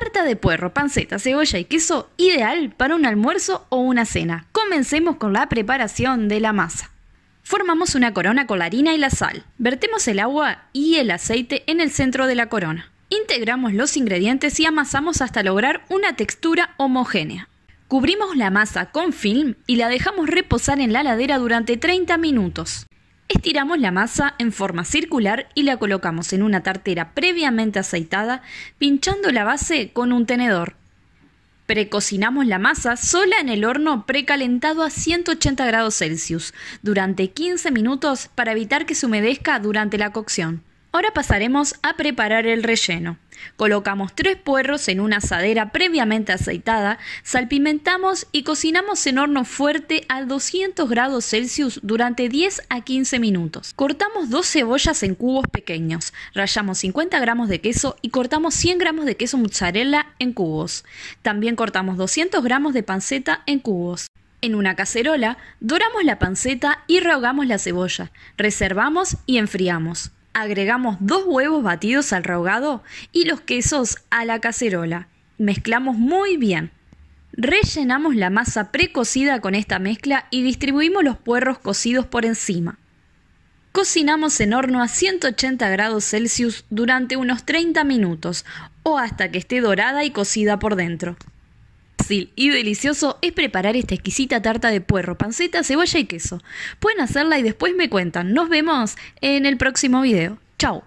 Tarta de puerro, panceta, cebolla y queso, ideal para un almuerzo o una cena. Comencemos con la preparación de la masa. Formamos una corona con la harina y la sal. Vertemos el agua y el aceite en el centro de la corona. Integramos los ingredientes y amasamos hasta lograr una textura homogénea. Cubrimos la masa con film y la dejamos reposar en la ladera durante 30 minutos. Estiramos la masa en forma circular y la colocamos en una tartera previamente aceitada, pinchando la base con un tenedor. Precocinamos la masa sola en el horno precalentado a 180 grados Celsius durante 15 minutos para evitar que se humedezca durante la cocción. Ahora pasaremos a preparar el relleno. Colocamos tres puerros en una asadera previamente aceitada, salpimentamos y cocinamos en horno fuerte a 200 grados Celsius durante 10 a 15 minutos. Cortamos dos cebollas en cubos pequeños, rallamos 50 gramos de queso y cortamos 100 gramos de queso mozzarella en cubos. También cortamos 200 gramos de panceta en cubos. En una cacerola, doramos la panceta y rehogamos la cebolla, reservamos y enfriamos agregamos dos huevos batidos al rehogado y los quesos a la cacerola. Mezclamos muy bien. Rellenamos la masa precocida con esta mezcla y distribuimos los puerros cocidos por encima. Cocinamos en horno a 180 grados Celsius durante unos 30 minutos o hasta que esté dorada y cocida por dentro y delicioso es preparar esta exquisita tarta de puerro, panceta, cebolla y queso. Pueden hacerla y después me cuentan. Nos vemos en el próximo video. Chao.